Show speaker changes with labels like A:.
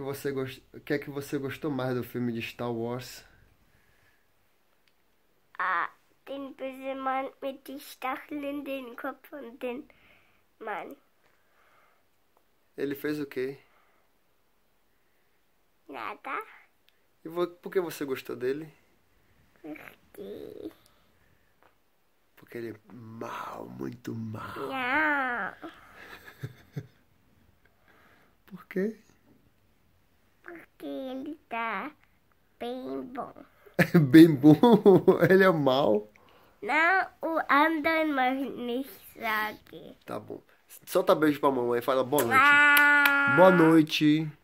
A: que você gost... o que é que você gostou mais do filme de Star Wars?
B: Ah, den böse Mann mit den Stacheln in den Kopf und den Mann.
A: Ele fez o quê? Nada. E por que você gostou dele? Porque.
C: Porque ele é mal, muito mal.
D: Não. por quê? que ele tá bem bom.
A: bem bom? Ele é mau?
D: Não, o Andan mais nisso aqui.
A: Tá bom. Solta beijo pra mamãe e fala boa noite.
B: Ah! Boa
A: noite.